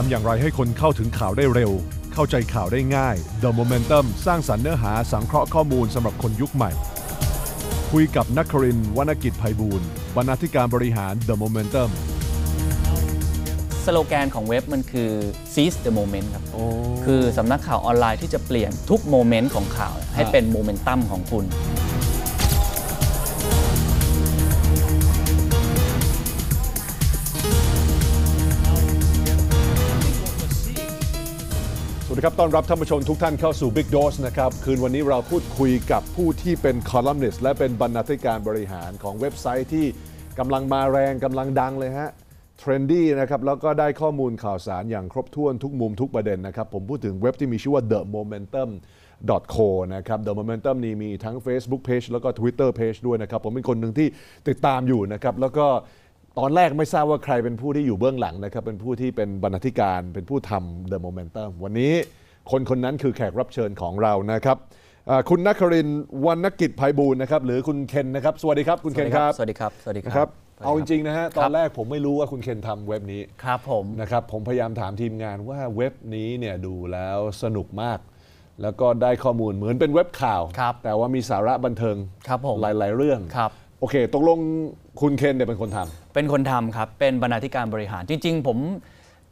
ทำอย่างไรให้คนเข้าถึงข่าวได้เร็ว เข้าใจข่าวได้ง่าย The Momentum สร้างสรรค์เนื้อหาสังเคราะห์ข้อมูลสำหรับคนยุคใหม่ คุยกับนักครินวรรณกิจไพบูลบรรณาธิการบริหาร The Momentum สโลแกนของเว็บมันคือ seize the moment ครับคือสำนักข่าวออนไลน์ที่จะเปลี่ยนทุกโมเมนต์ของข่าว ให้เป็นโมเมนตัมของคุณวัสดีครับต้อนรับท่านผู้ชมทุกท่านเข้าสู่ Big Dose นะครับ คืนวันนี้เราพูดคุยกับผู้ที่เป็นคอลัมนิสต์และเป็นบรรณาธิการบริหารของเว็บไซต์ที่กำลังมาแรงกำลังดังเลยฮะเทรนดี้นะครับ แล้วก็ได้ข้อมูลข่าวสารอย่างครบถ้วนทุกมุมทุกประเด็นนะครับ ผมพูดถึงเว็บที่มีชื่อว่า The Momentum co นะครับ The Momentum นี้มีทั้ง Facebook Page แล้วก็ Twitter Page ด้วยนะครับผมเป็นคนหนึ่งที่ติดตามอยู่นะครับแล้วก็ตอนแรกไม่ทราบว่าใครเป็นผู้ที่อยู่เบื้องหลังนะครับเป็นผู้ที่เป็นบรรณาธิการเป็นผู้ทำ The Momentum วันนี้คนคนนั้นคือแขกรับเชิญของเรานะครับ คุณนักครินวรรณกิจภัยบูลนะครับ หรือคุณเคนนะครับ สวัสดีครับ คุณเคนครับสวัสดีครับสวัสดีครับ เอาจริงๆ นะฮะ ตอนแรกผมไม่รู้ว่าคุณเคนทำเว็บนี้ครับผมนะครับผมพยายามถามทีมงานว่าเว็บนี้เนี่ยดูแล้วสนุกมาก แล้วก็ได้ข้อมูลเหมือนเป็นเว็บข่าวแต่ว่ามีสาระบันเทิงหลาย ๆเรื่องครับโอเค ตกลงคุณเคนเนี่ยเป็นคนทำ เป็นคนทำครับ เป็นบรรณาธิการบริหาร จริงๆผม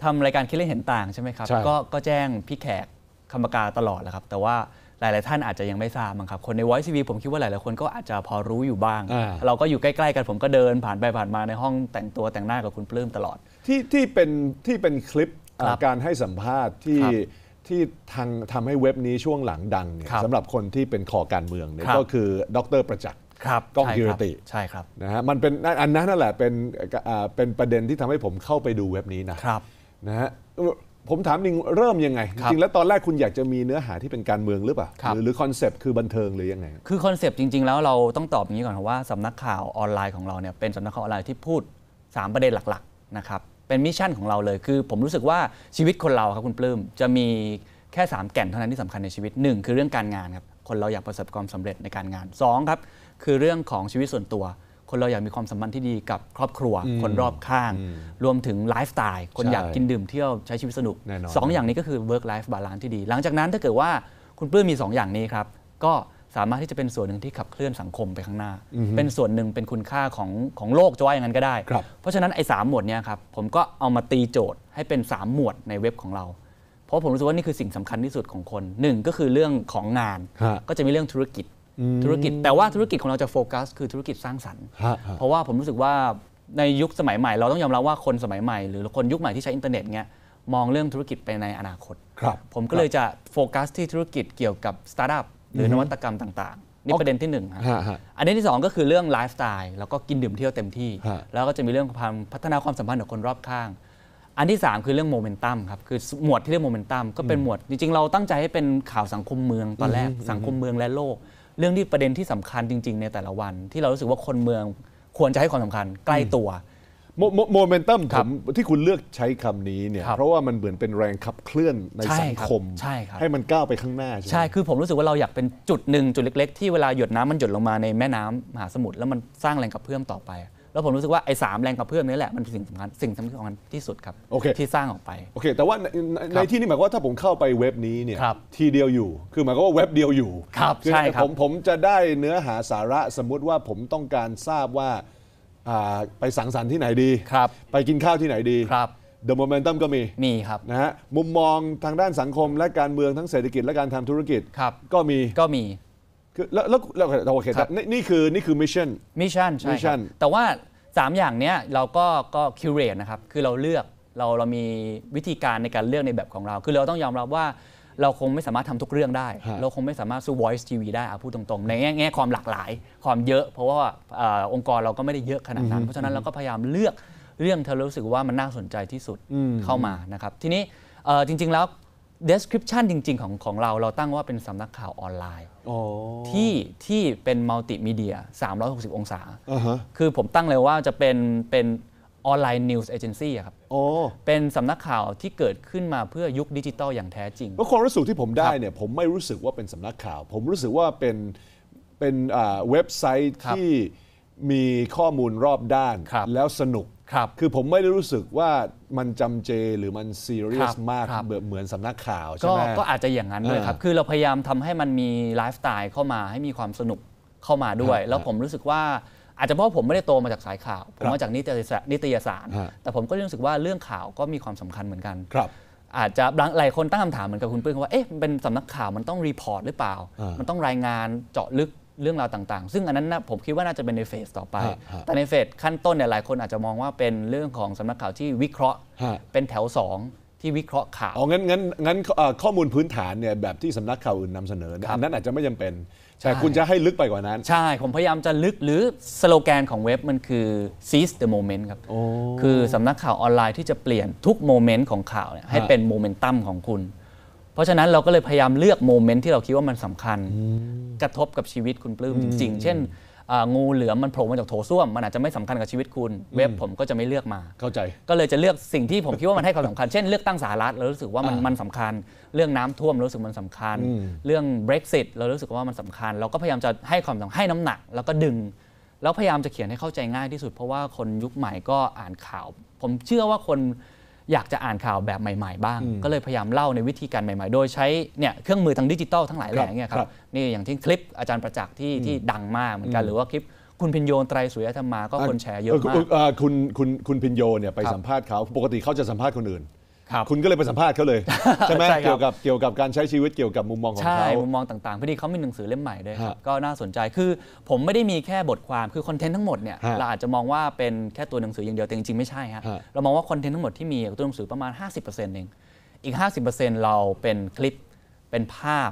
ทำรายการคิดเล่นเห็นต่าง ใช่ไหมครับ ก็ก็แจ้งพี่แขกคำปะกาตลอดแหละครับ แต่ว่าหลายๆท่านอาจจะยังไม่ทราบมั้งครับ คนใน Voice TV ผมคิดว่าหลายๆคนก็อาจจะพอรู้อยู่บ้าง เราก็อยู่ใกล้ๆ กันผมก็เดินผ่านไปผ่านมาในห้องแต่งตัวแต่งหน้ากับคุณปลื้มตลอด ที่ที่เป็นที่เป็นคลิปการให้สัมภาษณ์ที่ที่ทางทำให้เว็บนี้ช่วงหลังดังเนี่ยสำหรับคนที่เป็นคอการเมืองเนี่ยก็คือดรประจักษครับกล้องใิรติใช่ครับนะฮะมันเป็นอันนั้นนั่นแหละเป็นเป็นประเด็นที่ทำให้ผมเข้าไปดูเว็บนี้นะครับนะฮะผมถามนิงเริ่มยังไงจรริงแล้วตอนแรกคุณอยากจะมีเนื้อหาที่เป็นการเมืองหรือเปล่าหรือคอนเซปต์คือบันเทิงหรือยังไงคือคอนเซปต์จริงๆแล้วเราต้องตอบอย่างนี้ก่อนครับว่าสำนักข่าวออนไลน์ของเราเนี่ยเป็นสำนักข่าวออนไลน์ที่พูด 3 ประเด็นหลักๆนะครับเป็นมิชชั่นของเราเลยคือผมรู้สึกว่าชีวิตคนเราครับคุณปลื้มจะมีแค่3แก่นเท่านั้นที่สำคัญในชีวิต1คือเรื่องการงานครับคนเราอยากประสบความสาเร็จในการงาน2ครับคือเรื่องของชีวิตส่วนตัว คนเราอยากมีความสัมพันธ์ที่ดีกับครอบครัว คนรอบข้าง รวมถึงไลฟ์สไตล์คนอยากกินดื่มเที่ยวใช้ชีวิตสนุกสองอย่างนี้ก็คือ work life balance ที่ดี หลังจากนั้นถ้าเกิดว่าคุณปลื้มมี2ออย่างนี้ครับ ก็สามารถที่จะเป็นส่วนหนึ่งที่ขับเคลื่อนสังคมไปข้างหน้า เป็นส่วนหนึ่งเป็นคุณค่าของของโลกจะว่าอย่างนั้นก็ได้เพราะฉะนั้นไอ้สามหมวดเนี่ยครับผมก็เอามาตีโจทย์ให้เป็น 3 หมวดในเว็บของเรา เพราะผมรู้สึกว่านี่คือสิ่งสำคัญที่สุดของคน 1 ก็คือเรื่องของงานก็จะมีเรื่องธุรกิจธุรกิจแต่ว่าธุรกิจของเราจะโฟกัสคือธุรกิจสร้างสรรค์ เพราะว่าผมรู้สึกว่าในยุคสมัยใหม่เราต้องยอมรับว่าคนสมัยใหม่หรือคนยุคใหม่ที่ใช้อินเทอร์เน็ตเงี้ยมองเรื่องธุรกิจไปในอนาคตครับผมก็เลยจะโฟกัส ที่ธุรกิจเกี่ยวกับสตาร์ทอัพหรือนวัตกรรมต่างๆ นี่ประเด็นที่1นึ่งอันนี้ที่ 2 ก็คือเรื่องไลฟ์สไตล์แล้วก็กินดื่มเที่ยวเต็มที่ แล้วก็จะมีเรื่องความพัฒนาความสัมพันธ์กับคนรอบข้างอันที่ 3 คือเรื่องโมเมนตัมครับคือหมวดที่เรียกโมเมนตัมก็เป็นหมวด จริงๆเราตั้งใจให้เป็นข่าวสังคมเมืองตอนแรกสังคมเมืองและโลกเรื่องที่ประเด็นที่สำคัญจริงๆ ในแต่ละวันที่เรารู้สึกว่าคนเมืองควรจะให้ความสำคัญใกล้ตัวโมเมนตัมผมที่คุณเลือกใช้คำนี้เนี่ยเพราะว่ามันเหมือนเป็นแรงขับเคลื่อนในสังคมใให้มันก้าวไปข้างหน้าใช่ใช่คือผมรู้สึกว่าเราอยากเป็นจุดหนึ่งจุดเล็ก ๆ ที่เวลาหยดน้ำมันหยดลงมาในแม่น้ำมหาสมุทรแล้วมันสร้างแรงขับเคลื่อนต่อไปแล้วผมรู้สึกว่าไอ้สามแรงกระเพื่อมนี่แหละมันเป็นสิ่งสำคัญสิ่งสำคัญที่สุดครับโอเคที่สร้างออกไปโอเคแต่ว่าในในที่นี้หมายว่าถ้าผมเข้าไปเว็บนี้เนี่ยทีเดียวอยู่คือหมายว่าเว็บเดียวอยู่ครับใช่ครับผมผมจะได้เนื้อหาสาระสมมุติว่าผมต้องการทราบว่าไปสังสรรค์ที่ไหนดีครับไปกินข้าวที่ไหนดีครับดอะโมเมนตัมก็มีมีครับนะฮะมุมมองทางด้านสังคมและการเมืองทั้งเศรษฐกิจและการทำธุรกิจครับก็มีก็มีคือแล้วแล้วโอเคครับนี่คือนี่คือมิชชั่นมิชชั่นใช่ครับแต่ว่า 3 อย่างเนี้ยเราก็ก็คิวเรตนะครับ คือเราเลือกเราเรามีวิธีการในการเลือกในแบบของเรา คือเราต้องยอมรับว่า เราคงไม่สามารถทำทุกเรื่องได้ เราคงไม่สามารถซู้ voice tv ได้อพูดตรงๆในแง่แง่ความหลากหลาย ความเยอะ เพราะว่าอองค์กรเราก็ไม่ได้เยอะขนาดนั้นเพราะฉะนั้นเราก็พยายามเลือกเรื่องที่เรอรู้สึกว่ามันน่าสนใจที่สุดเข้ามานะครับทีนี้จริง ๆแล้ว description จริง ๆ ของของเรา เราตั้งว่าเป็นสำนักข่าว ออนไลน์ ที่ที่เป็นมัลติมีเดีย 360 องศา uh-huh. คือผมตั้งเลยว่าจะเป็นเป็นออนไลน์นิวส์เอเจนซี่ครับ เป็นสำนักข่าวที่เกิดขึ้นมาเพื่อยุคดิจิตอลอย่างแท้จริงพร้ะความรู้สึกที่ผมได้เนี่ยผมไม่รู้สึกว่าเป็นสำนักข่าว ผมรู้สึกว่าเป็นเป็นอ่าเว็บไซต์ที่มีข้อมูลรอบด้านแล้วสนุกครับคือผมไม่ได้รู้สึกว่ามันจำเจหรือมันซีเรียสมาก เหมือนสำนักข่าวใช่ไหมก็อาจจะอย่างนั้นเลยครับ คือเราพยายามทำให้มันมีไลฟ์สไตล์เข้ามาให้มีความสนุกเข้ามาด้วย แล้วผมรู้สึกว่าอาจจะเพราะผมไม่ได้โตมาจากสายข่าว ผมมาจากนิตยสารนิตยสาร แต่ผมก็รู้สึกว่าเรื่องข่าวก็มีความสำคัญเหมือนกัน ครับอาจจะบางหลายคนตั้งคำถามเหมือนกับคุณปื้นว่าเอ๊ะเป็นสำนักข่าวมันต้องรีพอร์ตหรือเปล่า มันต้องรายงานเจาะลึกเรื่องราวต่างๆ ซึ่งอันนั้นนะผมคิดว่าน่าจะเป็นในเฟสต่อไป แต่ในเฟสขั้นต้นเนี่ยหลายคนอาจจะมองว่าเป็นเรื่องของสำนักข่าวที่วิเคราะห์ เป็นแถวสองที่วิเคราะห์ข่าวอ๋องั้นงั้นงั้นข้อมูลพื้นฐานเนี่ยแบบที่สำนักข่าวอื่นนำเสนอนอันนั้นอาจจะไม่ยังเป็นแต่คุณจะให้ลึกไปกว่านั้น ใช่ ผมพยายามจะลึกหรือสโลแกนของเว็บมันคือ seize the moment ครับคือสำนักข่าวออนไลน์ที่จะเปลี่ยนทุกโมเมนต์ของข่าวให้เป็นโมเมนตัมของคุณเพราะฉะนั้นเราก็เลยพยายามเลือกโมเมนต์ที่เราคิดว่ามันสำคัญ กระทบกับชีวิตคุณปลื้มจริงๆ เช่นงูเหลือมมันโผล่มาจากโถส้วม มันอาจจะไม่สำคัญกับชีวิตคุณ เว็บผมก็จะไม่เลือกมาเข้าใจ ก็เลยจะเลือกสิ่งที่ผมคิดว่ามันให้ความสำคัญเช่นเลือกตั้งสหรัฐเรารู้สึกว่ามันมันสำคัญ เรื่องน้ำท่วมรู้สึกมันสำคัญเรื่อง Brexit เรารู้สึกว่ามันสำคัญ เราก็พยายามจะให้ความสำคัญให้น้ำหนัก แล้วก็ดึงแล้วพยายามจะเขียนให้เข้าใจง่ายที่สุดเพราะว่าคนยุคใหม่ก็อ่านข่าว ผมเชื่อว่าคนอยากจะอ่านข่าวแบบใหม่ๆบ้าง ก็เลยพยายามเล่าในวิธีการใหม่ๆโดยใช้เนี่ยเครื่องมือทางดิจิตอลทั้งหลายแหล่เนี่ยครับ นี่อย่างที่คลิปอาจารย์ประจักษ์ที่ที่ดังมากเหมือนกันหรือว่าคลิปคุณพินโยไตรสุยธรรมา ก็คนแชร์เยอะมากคุณคุณคุณพินโยเนี่ยไปสัมภาษณ์เขาปกติเขาจะสัมภาษณ์คนอื่นคคุณก็เลยไปสัมภาษณ์เขาเลยใช่ไหมเกี่ยวกับเกี่ยวกับการใช้ชีวิตเกี่ยวกับมุมมองของใช่เขามุมมองต่างๆพอดีเขามีหนังสือเล่มใหม่ด้วยก็น่าสนใจคือผมไม่ได้มีแค่บทความคือคอนเทนต์ทั้งหมดเนี่ยเราอาจจะมองว่าเป็นแค่ตัวหนังสือ อย่างเดียวแต่จริงๆไม่ใช่ฮะเรามองว่าคอนเทนต์ทั้งหมดที่มีตัวหนังสือประมาณ 50%เองอีก50%เราเป็นคลิปเป็นภาพ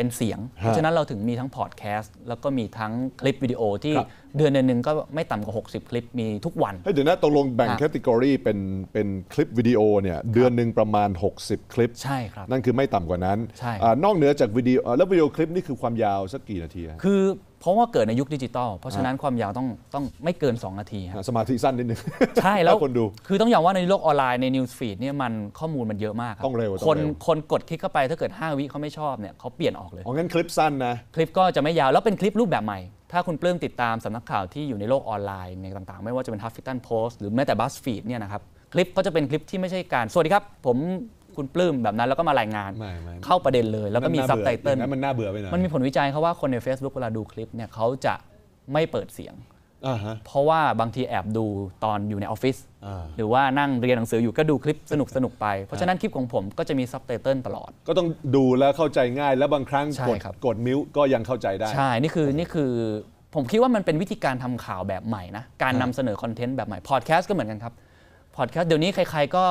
เป็นเสียงเพราะฉะนั้นเราถึงมีทั้งพอดแคสต์แล้วก็มีทั้งคลิปวิดีโอที่เดือนหนึ่งก็ไม่ต่ำกว่า 60คลิปมีทุกวันเดี๋ยวนะตกลงแบ่งแคตตากรีเป็นเป็นคลิปวิดีโอเนี่ยเดือนหนึ่งประมาณ 60 คลิปใช่ครับนั่นคือไม่ต่ำกว่านั้นใช่นอกเหนือจากวิดีโอแล้ววิดีโอคลิปนี่คือความยาวสักกี่นาที คือเพราะว่าเกิดในยุคดิจิตอล เพราะฉะนั้นความยาวต้องต้องไม่เกิน2นาทีครับสมาธิสั้นนิดนึงใช่แล้วคนดู คือต้องยอมว่าในโลกออนไลน์ในนิวส์ฟีดเนี่ยมันข้อมูลมันเยอะมากต้องเร็วคนคนกดคลิกเข้าไปถ้าเกิด 5 วิเขาไม่ชอบเนี่ยเขาเปลี่ยนออกเลยอ๋องั้นคลิปสั้นนะ คลิปก็จะไม่ยาวแล้วเป็นคลิปรูปแบบใหม่ ถ้าคุณปลื้มติดตามสำนักข่าวที่อยู่ในโลกออนไลน์ในต่างๆไม่ว่าจะเป็นทัฟฟิตันโพสต์หรือแม้แต่บัสฟีดเนี่ยนะครับคลิปก็จะเป็นคลิปที่ไม่ใช่การสวัสดีครับ ผมคุณปลื้มแบบนั้นแล้วก็มารายงานเข้าประเด็นเลย แล้วก็มีซับไตเติลมันน่าเบื่อไปหน่อยมันมีผลวิจัยเขาว่าคนใน Facebook เวลาดูคลิปเนี่ยเขาจะไม่เปิดเสียง เพราะว่าบางทีแอบดูตอนอยู่ในออฟฟิศหรือว่านั่งเรียนหนังสืออยู่ก็ดูคลิปสนุกสนุกๆไปเพราะฉะนั้นคลิปของผมก็จะมีซับไตเติลตลอด ก็ต้องดูแล้วเข้าใจง่าย แล้วบางครั้งกดกดมิวก็ยังเข้าใจได้ใช่นี่คือนี่คือผมคิดว่ามันเป็นวิธีการทำข่าวแบบใหม่นะการนำเสนอคอนเทนต์แบบใหม่พอดแคสต์ก็เหมือนกันครับพอดแคสต์เดี๋ยวนี้ใครๆก็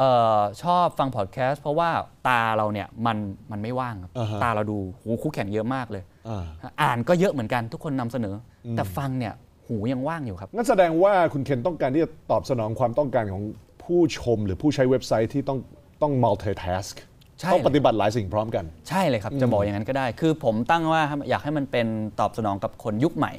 ออชอบฟังพอดแคสต์เพราะว่าตาเราเนี่ยมันมันไม่ว่างครับ ตาเราดูหูคู่แข่งเยอะมากเลยอ่าอ่านก็เยอะเหมือนกันทุกคนนำเสนอ แต่ฟังเนี่ย หูยังว่างอยู่ครับ งั้นแสดงว่าคุณเคนต้องการที่จะตอบสนองความต้องการของผู้ชมหรือผู้ใช้เว็บไซต์ที่ต้องต้อง multitask ต้องปฏิบัติหลายสิ่งพร้อมกัน ใช่เลยครับ จะบอกอย่างนั้นก็ได้ คือผมตั้งว่าอยากให้มันเป็นตอบสนองกับคนยุคใหม่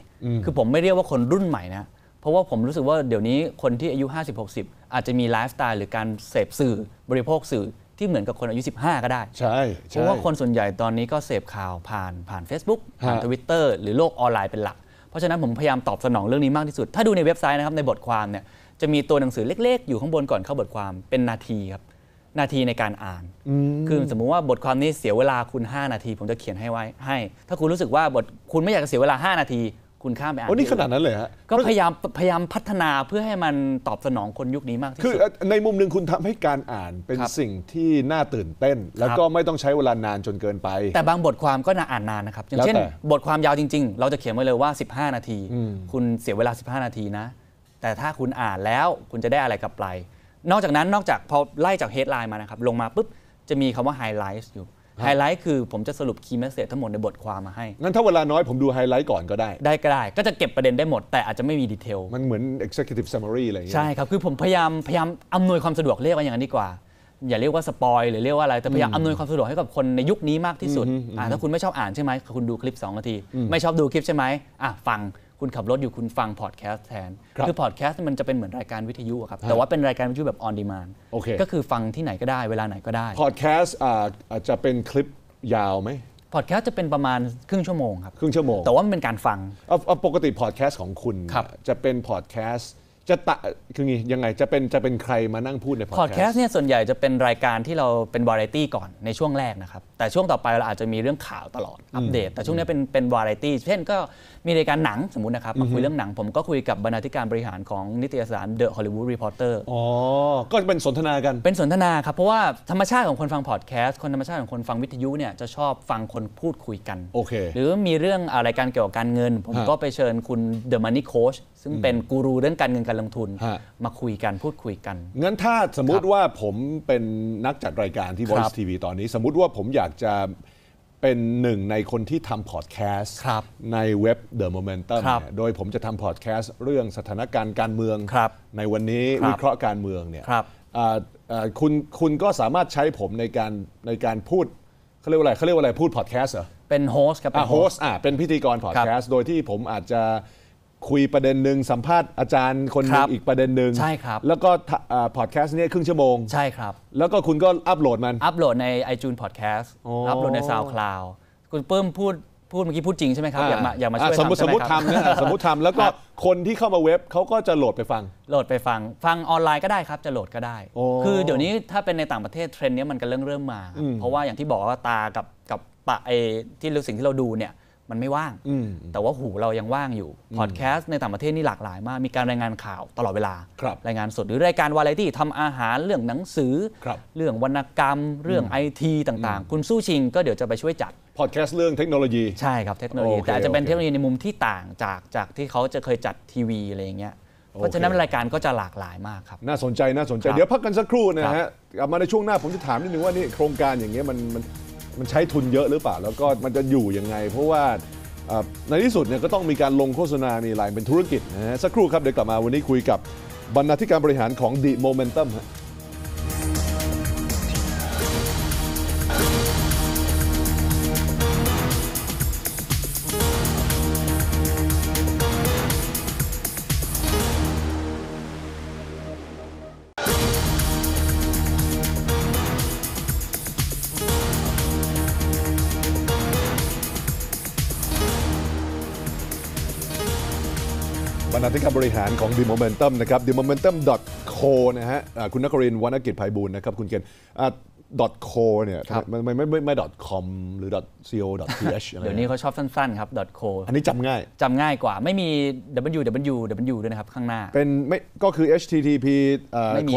คือผมไม่เรียกว่าคนรุ่นใหม่นะเพราะว่าผมรู้สึกว่าเดี๋ยวนี้คนที่อายุ 50-60 อาจจะมีไลฟ์สไตล์หรือการเสพสื่อบริโภคสื่อที่เหมือนกับคนอายุ 15 ก็ได้ ใช่เพราะว่าคนส่วนใหญ่ตอนนี้ก็เสพข่าวผ่านผ่าน Facebook ผ่านทวิตเตอร์หรือโลกออนไลน์เป็นหลักเพราะฉะนั้นผมพยายามตอบสนองเรื่องนี้มากที่สุด ถ้าดูในเว็บไซต์นะครับในบทความเนี่ยจะมีตัวหนังสือเล็ก ๆ อยู่ข้างบนก่อนเข้าบทความเป็นนาทีครับนาทีในการอ่านคือสมมุติว่าบทความนี้เสียเวลาคุณ 5 นาที ผมจะเขียนให้ไว้ให้ ถ้าคุณรู้สึกว่าบทคุณไม่อยากจะเสียเวลา 5 นาทีคุณค่าไปอ่านโอ้นี่ขนาดนั้นเลยฮะก็พยายามพยายามพัฒนาเพื่อให้มันตอบสนองคนยุคนี้มากที่สุดคือในมุมหนึ่งคุณทำให้การอ่านเป็นสิ่งที่น่าตื่นเต้น แล้วก็ไม่ต้องใช้เวลานานจนเกินไปแต่บางบทความก็น่าอ่านนานนะครับอย่างเช่น บทความยาวจริง ๆ เราจะเขียนไว้เลยว่า 15 นาที คุณเสียเวลา 15 นาทีนะ แต่ถ้าคุณอ่านแล้วคุณจะได้อะไรกลับไปนอกจากนั้นนอกจากพอไล่จากเฮดไลน์มานะครับลงมาปุ๊บจะมีคำว่าไฮไลท์อยู่ไฮไลท์คือ ผมจะสรุปคีย์แมสเซจทั้งหมดในบทความมาให้ งั้นถ้าเวลาน้อย ผมดูไฮไลท์ก่อนก็ได้ ได้ก็ได้ ก็จะเก็บประเด็นได้หมดแต่อาจจะไม่มีดีเทล มันเหมือน executive summary อะไรอย่างเงี้ย ใช่ครับ คือผมพยายามพยายามอำนวยความสะดวกเรียกว่าอย่างนั้นดีกว่า อย่าเรียกว่าสปอยหรือเรียกว่าอะไร แต่พยายามอำนวยความสะดวกให้กับคนในยุคนี้มากที่สุด อ่าถ้าคุณไม่ชอบอ่านใช่ไหมคุณดูคลิป2นาทีไม่ชอบดูคลิปใช่ไหมอ่ะฟังคุณขับรถอยู่คุณฟังพอดแคสต์แทน คือพอดแคสต์มันจะเป็นเหมือนรายการวิทยุครับแต่ว่าเป็นรายการวิทยุแบบออนดีมานโอเคก็คือฟังที่ไหนก็ได้เวลาไหนก็ได้พอดแคสต์อาจจะเป็นคลิปยาวไหมพอดแคสต์จะเป็นประมาณครึ่งชั่วโมงครับครึ่งชั่วโมงแต่ว่ามันเป็นการฟังปกติพอดแคสต์ของคุณ จะเป็นพอดแคสต์จะตะคือไงยังไงจะเป็นจะเป็นใครมานั่งพูดในพอดแคสต์เนี่ยส่วนใหญ่จะเป็นรายการที่เราเป็นวาไรตี้ก่อนในช่วงแรกนะครับ แต่ช่วงต่อไปเราอาจจะมีเรื่องข่าวตลอดอัปเดต แต่ช่วงนี้เป็นเป็นวาไรตี้เช่นก็มีรายการหนังสมมุตินะครับ มาคุยเรื่องหนังผมก็คุยกับบรรณาธิการบริหารของนิตยสาร The Hollywood Reporter อ๋อก็เป็นสนทนากัน เป็นสนทนาครับเพราะว่าธรรมชาติของคนฟังพอดแคสต์คนธรรมชาติของคนฟังวิทยุเนี่ยจะชอบฟังคนพูดคุยกันโอเคหรือมีเรื่องอะไรการเกี่ยวกับการเงิน ผมก็ไปเชิญคุณ The Money Coach ซึ่งเป็นกูรูเรื่องการเงินการลงทุนมาคุยกัน พูดคุยกันงั้นถ้าสมมุติว่าผมเป็นนักจัดรายการที่ Voice TV ตอนนี้ สมมุติว่าผมอยากจะเป็นหนึ่งในคนที่ทำพอดแคสต์ในเว็บ The Momentum โดยผมจะทำพอดแคสต์เรื่องสถานการณ์การเมืองในวันนี้วิเคราะห์การเมืองเนี่ยคุณคุณก็สามารถใช้ผมในการในการพูดเขาเรียกว่าอะไรเขาเรียกว่าอะไรพูดพอดแคสต์เหรอ เป็นโฮสต์ครับเป็นโฮสต์อ่าเป็นพิธีกรพอดแคสต์โดยที่ผมอาจจะคุยประเด็นหนึ่งสัมภาษณ์ อาจารย์คนนึงอีกประเด็นหนึ่งใช่ครับแล้วก็พอดแคสต์เนี่ยครึ่งชั่วโมงใช่ครับ แล้วก็คุณก็อัปโหลดมันอัปโหลดใน i อจูนพอดแคสต์ออัปโหลดใน SoundCloud คุณเพิ่มพูดพูดเมื่อกี้พูดจริงใช่ไหมครับ อยากมาอยากมาช่วยสมมติทำสมมติทำนะสมมติทำแล้วก็คนที่เข้ามาเว็บเขาก็จะโหลดไปฟัง โหลดไปฟังฟังออนไลน์ก็ได้ครับจะโหลดก็ได้คือเดี๋ยวนี้ถ้าเป็นในต่างประเทศเทรนด์นี้มันก็เริ่มเริ่มมา เพราะว่าอย่างที่บอกว่าตากับกับปะเอที่เราสิ่งที่เราดูเนี่ยมัน ไม่ว่างแต่ว่าหูเรายังว่างอยู่พอดแคสต์ในต่างประเทศนี่หลากหลายมาก มีการรายงานข่าวตลอดเวลารายงานสด หรือรายการวาไรตี้ทำอาหารเรื่องหนังสือ เรื่องวรรณกรรม เรื่องไอทีต่างๆ คุณสู้ชิง ก็เดี๋ยวจะไปช่วยจัดพอดแคสต์เรื่องเทคโนโลยีใช่ครับเทคโนโลยีแต่จจะเป็นเทคโนโลยีในมุมที่ต่างจากจากที่เขาจะเคยจัดทีวีอะไรอย่างเงี้ยเพราะฉะนั้นรายการก็จะหลากหลายมากครับน่าสนใจน่าสนใจเดี๋ยวพักกันสักครู่นะฮะมาในช่วงหน้าผมจะถามนิดนึงว่านี่โครงการอย่างเงี้ยมันมันมันใช้ทุนเยอะหรือเปล่าแล้วก็มันจะอยู่ยังไงเพราะว่าในที่สุดเนี่ยก็ต้องมีการลงโฆษณาในไลน์เป็นธุรกิจนะฮะสักครู่ครับเดี๋ยวกลับมาวันนี้คุยกับบรรณาธิการบริหารของ The Momentum ฮะธิการบริหารของดิมโมเมนตัมนะครับดิมโมเมนตัม .co นะฮะคุณนครินวรรณกิจภัยบูลนะครับคุณเกณฑ์ .co เนี่ยมันไม่ไม่ไม่ .com หรือ .co .th เดี๋ยวนี้เขาชอบสั้นๆครับ .co อันนี้จำง่ายจำง่ายกว่าไม่มี w w w ด้วยนะครับข้างหน้าเป็นไม่ก็คือ http ไม่มี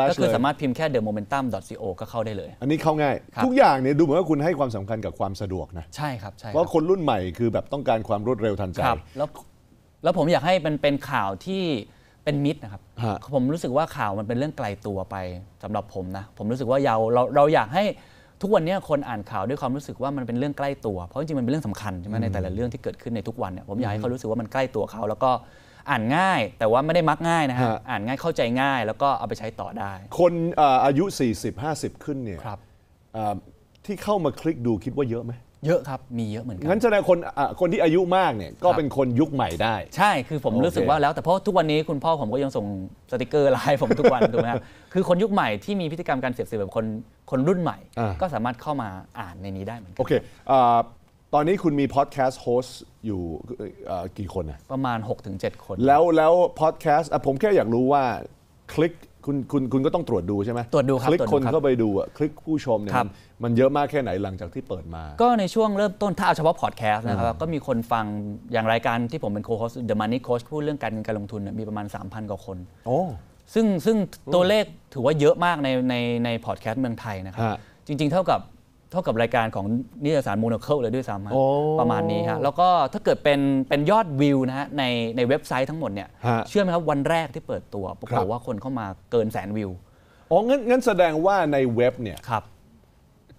ก็คือสามารถพิมพ์แค่ the momentum co ก็เข้าได้เลย อันนี้เข้าง่าย ทุกอย่างเนี่ยดูเหมือนว่าคุณให้ความสำคัญกับความสะดวกนะ ใช่ครับใช่เพราะคนรุ่นใหม่คือแบบต้องการความรวดเร็วทันใจแล้วแล้วผมอยากให้มันเป็นข่าวที่เป็นมิตรนะครับผมรู้สึกว่าข่าวมันเป็นเรื่องไกลตัวไปสำหรับผมนะผมรู้สึกว่าเราเราอยากให้ทุกวันนี้คนอ่านข่าวด้วยความรู้สึกว่ามันเป็นเรื่องใกล้ตัว เพราะจริง ๆ มันเป็นเรื่องสำคัญใช่ไหมในแต่ละเรื่องที่เกิดขึ้นในทุกวันเนี่ยผมอยากให้เขารู้สึกว่ามันใกล้ตัวเขา แล้วก็อ่านง่ายแต่ว่าไม่ได้มักง่ายนะฮะอ่านง่ายเข้าใจง่ายแล้วก็เอาไปใช้ต่อได้ คนอ่อายุ 40-50 ขึ้นเนี่ยครับที่เข้ามาคลิกดูคิดว่าเยอะไหมเยอะครับ มีเยอะเหมือนกัน งั้นแสดงคนคนที่อายุมากเนี่ยก็เป็นคนยุคใหม่ได้ ใช่ คือผมอรู้สึกว่าแล้ว แต่เพราะทุกวันนี้คุณพ่อผมก็ยังส่งสติกเกอร์ไลน์ผมทุกวันถูกไหมครับ คือคนยุคใหม่ที่มีพฤติกรรมการเสพสื่อแบบคนคนรุ่นใหม่ก็สามารถเข้ามาอ่านในนี้ได้เหมือนกัโอเค ตอนนี้คุณมีพอดแคสต์โฮสต์อยู่กี่คนนะประมาณ6-7คน แล้วแล้วพอดแคสต์ผมแค่อยากรู้ว่าคลิกคุณคุณคุณก็ต้องตรวจดูใช่ไหมตรวจดูครับคลิกคนเข้าไปดูอ่ะคลิกผู้ชมเนี่ยมันเยอะมากแค่ไหนหลังจากที่เปิดมา ก็ในช่วงเริ่มต้น ถ้าเอาเฉพาะพอดแคสต์นะครับ ก็มีคนฟังอย่างรายการที่ผมเป็นโค้ชเดอะม n นี่โค้ชพูดเรื่องการเงินการลงทุนมีประมาณ 3,000กว่าคนโอ้ซึ่งซึ่งตัวเลขถือว่าเยอะมากในในในพอดแคสต์เมืองไทยนะครับจริง ๆเท่ากับเท่ากับรายการของนิตยสารโมโนเคิลเลยด้วยซ้ำครประมาณนี้ฮะแล้วก็ถ้าเกิดเป็นเป็นยอดวิวนะฮะในในเว็บไซต์ทั้งหมดเนี่ยเชื่อไหมครับวันแรกที่เปิดตัวปรากฏว่าคนเข้ามาเกินแสนวิว อ๋อ งั้นงั้นแสดงว่าในเว็บเนี่ยครับ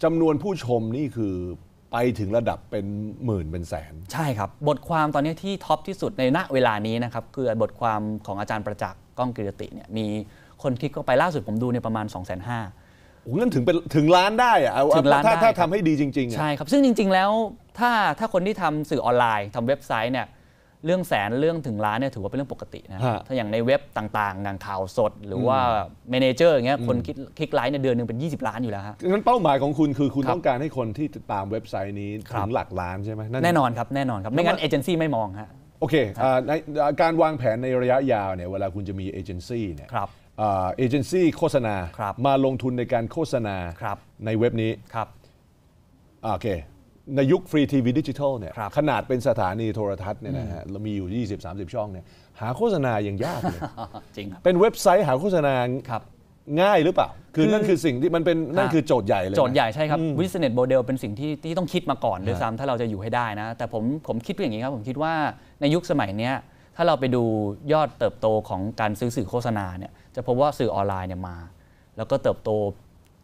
จำนวนผู้ชมนี่คือไปถึงระดับเป็นหมื่นเป็นแสน ใช่ครับ บทความตอนนี้ที่ท็อปที่สุดในณเวลานี้นะครับคือบทความของอาจารย์ประจักษ์ก้องกิรติเนี่ยมีคนคลิกเข้าไปล่าสุดผมดูเนี่ยประมาณ2นห้าโอ้นั่นถึงเป็นถึงล้านได้อะถึงล้านได้ถ้าทำให้ดีจริงๆใช่ครับ ซึ่งจริงๆแล้ว ถ้าถ้าคนที่ทำสื่อออนไลน์ทำเว็บไซต์เนี่ยเรื่องแสนเรื่องถึงล้านเนี่ยถือว่าเป็นเรื่องปกตินะถ้าอย่างในเว็บต่างๆดังข่าวสด หรือว่าเมเนเจอร์อย่างเงี้ยคนคลิกคลิกไลค์เนี่ยเดือนหนึ่งเป็น 20 ล้านอยู่แล้วฮะงั้นเป้าหมายของคุณคือคุณคต้องการให้คนที่ตามเว็บไซต์นี้คถึงหลักล้านใช่ไหมแน่นอนครับแน่นอนครับไม่งั้นเอเจนซี่ไม่มองฮะโอเคในการวางแผนในระยะยาวเนี่ยเวลาคุณจะมีเอเจนซี่เนี่ยเอเจนซี่โฆษณา มาลงทุนในการโฆษณาในเว็บนี้ครับโอเค ในยุคฟรีทีวีดิจิทัลเนี่ย ขนาดเป็นสถานีโทรทัศน์เนี่ยนะฮะ เรามีอยู่ 20-30 ช่องเนี่ย หาโฆษณายังยากเลยจริงเป็นเว็บไซต์หาโฆษณาครับง่ายหรือเปล่า คือนั่นคือสิ่งที่มันเป็น นั่นคือโจทย์ใหญ่เลย โจทย์ใหญ่ใช่ครับ วิสเน็ตโมเดลเป็นสิ่งที่ที่ต้องคิดมาก่อนด้วยซ้ำถ้าเราจะอยู่ให้ได้นะ แต่ผมผมคิดป็นอย่างนี้ครับผมคิดว่าในยุคสมัยนี้ถ้าเราไปดูยอดเติบโตของการซื้อสื่อโฆษณาเนี่ยจะพบว่าสื่อออนไลน์เนี่ยมา แล้วก็เติบโต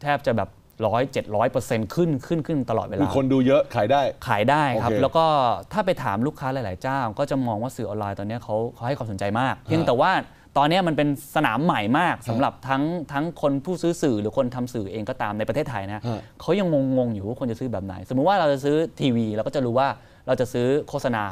แทบจะแบบร้อยเจ็ดร้อยเปอร์เซ็นต์ขึ้นขึ้นขึ้นตลอดเวลาคคนดูเยอะขายได้ขายได้ครับแล้วก็ถ้าไปถามลูกค้าหลาย ๆ เจ้า ก็จะมองว่าสื่อออนไลน์ตอนนี้เขาเขาให้ความสนใจมาก เพียงแต่ว่าตอนนี้มันเป็นสนามใหม่มากสำหรับทั้งทั้งคนผู้ซื้อสื่อหรือคนทำสื่อเองก็ตามในประเทศไทยนะเขายังงงงอยู่ว่าคนจะซื้อแบบไหน สมมุติว่าเราจะซื้อทีวีเราก็จะรู้ว่าเราจะซื้อโฆษณา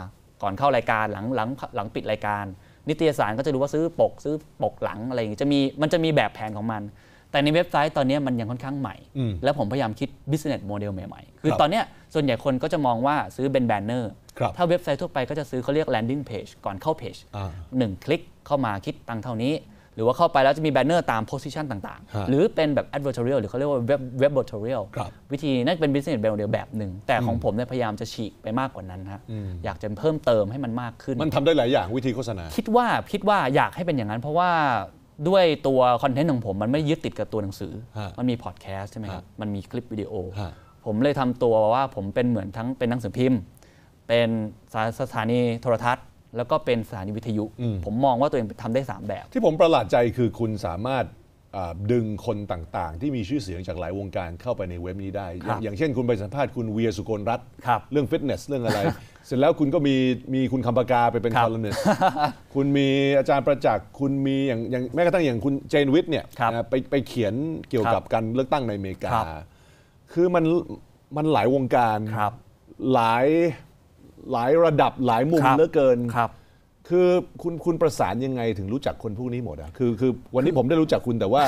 ก่อนเข้ารายการ หลังหลังหลังปิดรายการ นิตยสารก็จะดูว่าซื้อปกซื้อปกหลังอะไรอย่างงี้จะมีมันจะมีแบบแผนของมัน แต่ในเว็บไซต์ตอนนี้มันยังค่อนข้างใหม่ และผมพยายามคิด business model ใหม่ ๆ คือตอนนี้ส่วนใหญ่คนก็จะมองว่าซื้อเป็นแบนเนอร์ ถ้าเว็บไซต์ทั่วไปก็จะซื้อเขาเรียก landing page ก่อนเข้า page หนึ่งคลิกเข้ามาคิดตังเท่านี้หรือว่าเข้าไปแล้วจะมีแบนเนอร์ตามโพสิชันต่างๆ หรือเป็นแบบ advertorial หรือเขาเรียกว่า web webvertorial วิธีนั่นเป็น business m o d ย l แบบหนึ่ง แต่ของผมเนี่ยพยายามจะฉีกไปมากกว่านั้นฮะอยากจะเพิ่มเติมให้มันมากขึ้น มันทำได้หลายอย่างวิธีโฆษณาคิดว่าคิดว่าอยากให้เป็นอย่างนั้น เพราะว่าด้วยตัวคอนเทนต์ของผมมันไม่ยึดติดกับตัวหนังสือมันมีพอดแคสต์ใช่ไหมครับมันมีคลิปวิดีโอ ผมเลยทำตัวว่าผมเป็นเหมือนทั้งเป็นหนังสือพิมพ์เป็นสถานีโทรทัศน์แล้วก็เป็นสถานีวิทยุ ผมมองว่าตัวเองทำได้ 3 แบบ ที่ผมประหลาดใจคือคุณสามารถดึงคนต่างๆ ที่มีชื่อเสียงจากหลายวงการเข้าไปในเว็บนี้ได้ อย่างเช่นคุณไปสัมภาษณ์คุณเวียสุกลรัตน์เรื่องฟิตเนสเรื่องอะไร เสร็จแล้วคุณก็มีมีคุณคำปากาไปเป็นคอลัมนิสคุณมีอาจารย์ประจักษ์คุณมีอย่างอย่างแม้กระทั่งอย่างคุณเจนวิทย์เนี่ยไปไปเขียนเกี่ยวกับการเลือกตั้งในอเมริกา คือมันมันหลายวงการหลายหลายระดับหลายมุมเหลือเกินครับ คือคุณคุณประสานยังไง ถึงรู้จักคนพวกนี้หมดอะคือคือวันนี้ผมได้รู้จักคุณแต่ว่า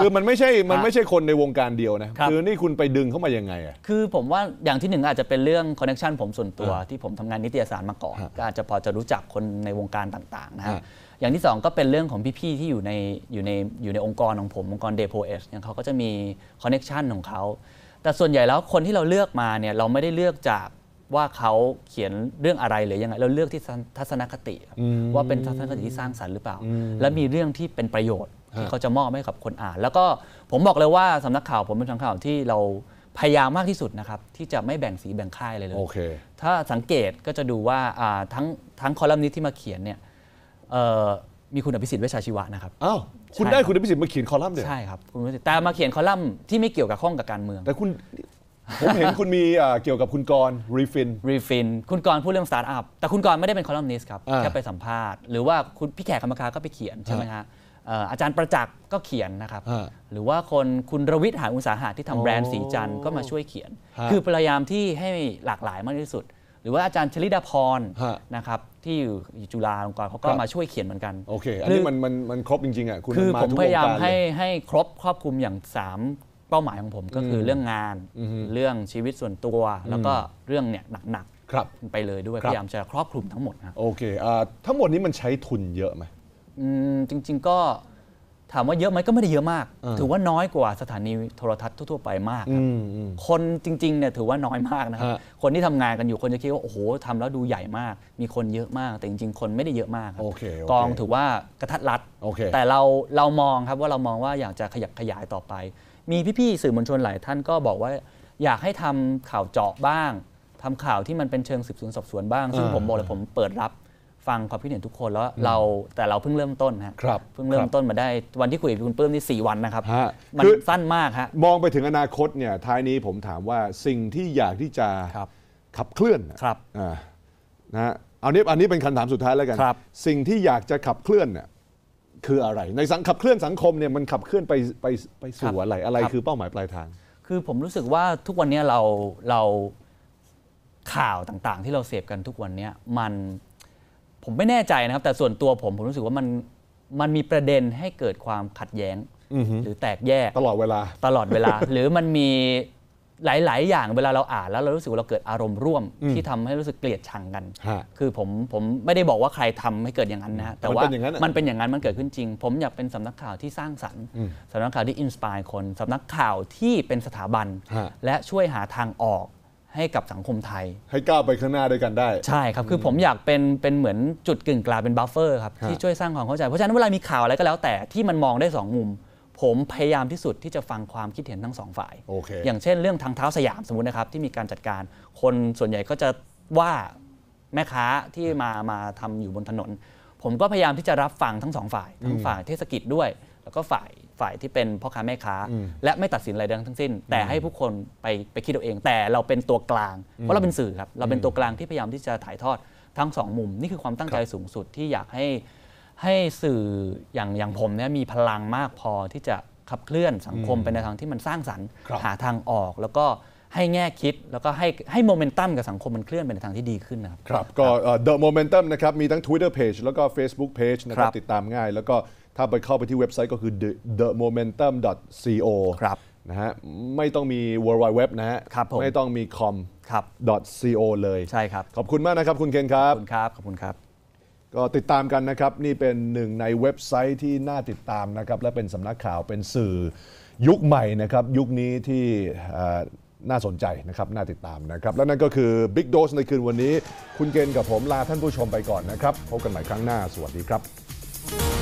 คือมันไม่ใช่ มันไม่ใช่คนในวงการเดียวนะคคือนี่คุณไปดึงเข้ามายังไงอะคือผมว่าอย่างที่หนึ่งอาจจะเป็นเรื่องคอนเน t ชันผมส่วนตัวที่ผมทำงานนิตยสารมาก่อนก็อาจจะพอจะรู้จักคนในวงการต่างๆนะฮะ อย่างที่สองก็เป็นเรื่องของพี่ๆที่อยู่ในอยู่ในอยู่ในองค์กรของผมองค์กรเดโพเอสเนี่ยเขาก็จะมีคอนเน t ชันของเขา แต่ส่วนใหญ่แล้วคนที่เราเลือกมาเนี่ยเราไม่ได้เลือกจากว่าเขาเขียนเรื่องอะไรหรือยังไงเราเลือกที่ทัศนคติว่าเป็นทัศนคติที่สร้างสรรค์หรือเปล่า แล้วมีเรื่องที่เป็นประโยชน์ ที่เขาจะมอบให้กับคนอ่าน แล้วก็ผมบอกเลยว่าสำนักข่าวผมเป็นสำนักข่าวที่เราพยายามมากที่สุดนะครับที่จะไม่แบ่งสีแบ่งค่ายเลยเลยถ้าสังเกตก็จะดูว่าทั้งทั้งคอลัมนิสี้ที่มาเขียนเนี่ยมีคุณอภิสิทธิ์เวชชาชีวะนะครับอ้าวคุณได้คุณอภิสิทธิ์มาเขียนคอลัมน์เลยใช่ครับคุณอภิสิทธิ์แต่มาเขียนคอลัมน์ที่ไม่เกี่ยวกับข้องกับการเมืองแต่คุณผมเห็นคุณมีเกี่ยวกับคุณกรณ์รีฟิน รีฟิน คุณกรณ์พูดเรื่องสตาร์ทอัพแต่คุณกรณ์ไม่ได้เป็นคอลัมนิสต์ครับ แค่ไปสัมภาษณ์หรือว่าคุณพี่แขกกรรมการก็ไปเขียน ใช่ไหมฮะอาจารย์ประจักษ์ก็เขียนนะครับ หรือว่าคนคุณรวิทย์หาอุตสาหะที่ทำแบรนด์สีจันทร์ก็มาช่วยเขียน คือพยายามที่ให้หลากหลายมากที่สุด หรือว่าอาจารย์ชลิดาพรนะครับที่อยู่จุฬาลงกรณ์เขาก็มาช่วยเขียนเหมือนกันโอเคอันนี้มันมันมันครบจริงๆอ่ะคุณคือผมพยายามให้ให้ครบครอบคลุมอย่างสามเป้าหมายของผมก็คือเรื่องงาน เรื่องชีวิตส่วนตัวแล้วก็เรื่องเนี่ยหนักครับไปเลยด้วยพยายามจะครอบคลุมทั้งหมดนะโอเคทั้งหมดนี้มันใช้ทุนเยอะไหมจริง ๆก็ถามว่าเยอะไหมก็ไม่ได้เยอะมากถือว่าน้อยกว่าสถานีโทรทัศน์ทั่วๆไปมากคนจริงๆเนี่ยถือว่าน้อยมากนะครับคนที่ทำงานกันอยู่คนจะคิดว่าโอ้โหทำแล้วดูใหญ่มาก มีคนเยอะมาก แต่จริงๆ คนไม่ได้เยอะมากกองถือว่ากระทัดรัด แต่เราเรามองครับว่าเรามองว่าอยากจะขยับขยายต่อไปมีพี่ ๆ สื่อมวลชนหลายท่านก็บอกว่า อยากให้ทำข่าวเจาะบ้าง ทำข่าวที่มันเป็นเชิงสืบสวนสอบสวนบ้าง ซึ่งผมบอกเลยผมเปิดรับ ฟังความคิดเห็นทุกคนแล้วเราแต่เราเพิ่งเริ่มต้นครับเพิ่งเริ่มต้นมาได้วันที่คุยกับคุณเพิ่มนี่ 4 วันนะครับ มันสั้นมากฮะมองไปถึงอนาคตเนี่ยท้ายนี้ผมถามว่าสิ่งที่อยากที่จะขับเคลื่อนครับนะฮะเอาเนี้อันนี้เป็นคำถามสุดท้ายแล้วกันสิ่งที่อยากจะขับเคลื่อนเนี่ยคืออะไรในสังขับเคลื่อนสังคมเนี่ยมันขับเคลื่อนไปไปไปสู่อะไรอะไร คือเป้าหมายปลายทาง คือผมรู้สึกว่าทุกวันนี้เราเราข่าวต่างๆ ที่เราเสพกันทุกวันนี้มันผมไม่แน่ใจนะครับ แต่ส่วนตัวผมผมรู้สึกว่ามันมันมีประเด็นให้เกิดความขัดแย้งหรือแตกแยก ตลอดเวลาตลอดเวลา หรือมันมีหลายๆ อย่างเวลาเราอ่านแล้วเรารู้สึกว่าเราเกิดอารมณ์ร่วมที่ทำให้รู้สึกเกลียดชังกัน คือผมผมไม่ได้บอกว่าใครทำให้เกิดอย่างนั้นนะ แต่ว่ามันเป็นอย่างนั้นมันเกิดขึ้นจริง ผมอยากเป็นสำนักข่าวที่สร้างสรรค์สำนักข่าวที่อินสปายคน สำนักข่าวที่เป็นสถาบัน และช่วยหาทางออกให้กับสังคมไทย ให้ก้าวไปข้างหน้าด้วยกันได้ ใช่ครับคือผมอยากเป็นเป็นเหมือนจุดกึ่งกลางเป็นบัฟเฟอร์ครับที่ช่วยสร้างความเข้าใจเพราะฉะนั้นเวลามีข่าวอะไรก็แล้วแต่ที่มันมองได้ 2 มุมผมพยายามที่สุดที่จะฟังความคิดเห็นทั้งสองฝ่าย okay. อย่างเช่น เรื่องทางเท้าสยามสมมตินะครับที่มีการจัดการ คนส่วนใหญ่ก็จะว่าแม่ค้าที่มามาทำอยู่บนถนน ผมก็พยายามที่จะรับฟังทั้งสองฝ่าย ทั้งฝ่ายเทศกิจด้วย แล้วก็ฝ่ายฝ่ายที่เป็นพ่อค้าแม่ค้า และไม่ตัดสินอะไรทั้งสิ้น แต่ให้ผู้คนไปไปคิดเอาเองแต่เราเป็นตัวกลาง เพราะเราเป็นสื่อครับเราเป็นตัวกลางที่พยายามที่จะถ่ายทอดทั้งสองมุมนี่คือความตั้งใจสูงสุดที่อยากให้ให้สื่ออย่างอย่างผมเนี่ยมีพลังมากพอที่จะขับเคลื่อนสังคมไปในทางที่มันสร้างสรรค์หาทางออก แล้วก็ให้แง่คิด แล้วก็ให้ให้โมเมนตัมกับสังคมมันเคลื่อนไปในทางที่ดีขึ้นนะครับครับก็ The Momentum นะครับ มีทั้ง Twitter Page แล้วก็ Facebook Page นะครับติดตามง่าย แล้วก็ถ้าไปเข้าไปที่เว็บไซต์ก็คือ themomentum.co ครับนะฮะ ไม่ต้องมี world wide web นะฮะไม่ต้องมี com co เลยใช่ครับ ขอบคุณมากนะครับ คุณเคนครับขอบคุณครับขอบคุณครับก็ติดตามกันนะครับนี่เป็นหนึ่งในเว็บไซต์ที่น่าติดตามนะครับและเป็นสำนักข่าวเป็นสื่อยุคใหม่นะครับยุคนี้ที่น่าสนใจนะครับน่าติดตามนะครับและนั่นก็คือ Big Dose ในคืนวันนี้ คุณเกณฑ์กับผมลาท่านผู้ชมไปก่อนนะครับ พบกันใหม่ครั้งหน้าสวัสดีครับ